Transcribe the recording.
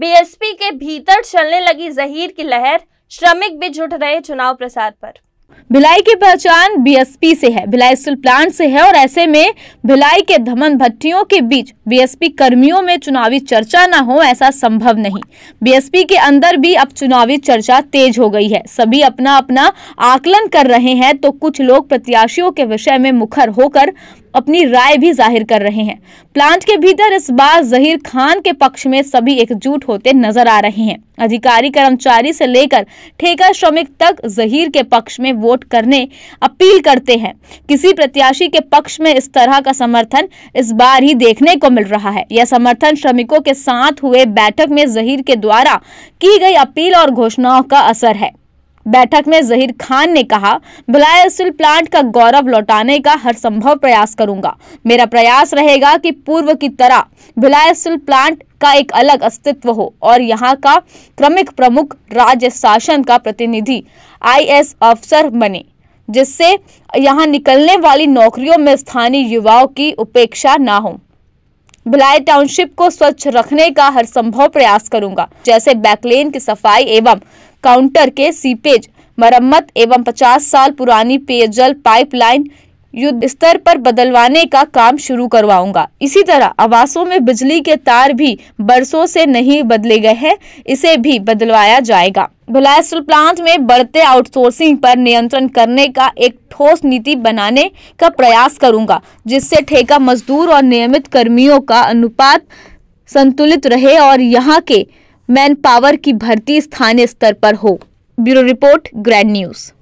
BSP के भीतर चलने लगी जहीर की लहर श्रमिक भी जुट रहे चुनाव प्रसार पर भिलाई की पहचान बीएसपी से है भिलाई स्टील प्लांट से है और ऐसे में भिलाई के धमन भट्टियों के बीच बीएसपी कर्मियों में चुनावी चर्चा ना हो ऐसा संभव नहीं बीएसपी के अंदर भी अब चुनावी चर्चा तेज हो गई है सभी अपना अपना आकलन कर रहे हैं तो कुछ लोग प्रत्याशियों के विषय में मुखर होकर अपनी राय भी जाहिर कर रहे हैं प्लांट के भीतर इस बार जहीर खान के पक्ष में सभी एकजुट होते नजर आ रहे हैं अधिकारी कर्मचारी से लेकर ठेका श्रमिक तक जहीर के पक्ष में वोट करने अपील करते हैं किसी प्रत्याशी के पक्ष में इस तरह का समर्थन इस बार ही देखने को मिल रहा है यह समर्थन श्रमिकों के साथ हुए बैठक में जहीर के द्वारा की गई अपील और घोषणाओं का असर है बैठक में जहीर खान ने कहा भिलाई स्टील प्लांट का गौरव लौटाने का हर संभव प्रयास करूंगा मेरा प्रयास रहेगा कि पूर्व की तरह भिलाई स्टील प्लांट का एक अलग अस्तित्व हो और यहाँ का क्रमिक प्रमुख राज्य शासन का प्रतिनिधि आईएएस अफसर बने जिससे यहाँ निकलने वाली नौकरियों में स्थानीय युवाओं की उपेक्षा ना हो भिलाई टाउनशिप को स्वच्छ रखने का हर संभव प्रयास करूंगा जैसे बैकलेन की सफाई एवं काउंटर के सीपेज मरम्मत एवं 50 साल पुरानी पेयजल पाइपलाइन युद्ध स्तर पर बदलवाने का काम शुरू करवाऊंगा इसी तरह आवासों में बिजली के तार भी बरसों से नहीं बदले गए हैं इसे भी बदलवाया जाएगा भिलाई प्लांट में बढ़ते आउटसोर्सिंग पर नियंत्रण करने का एक ठोस नीति बनाने का प्रयास करूंगा जिससे ठेका मजदूर और नियमित कर्मियों का अनुपात संतुलित रहे और यहाँ के मैन पावर की भर्ती स्थानीय स्तर पर हो ब्यूरो रिपोर्ट ग्रैंड न्यूज़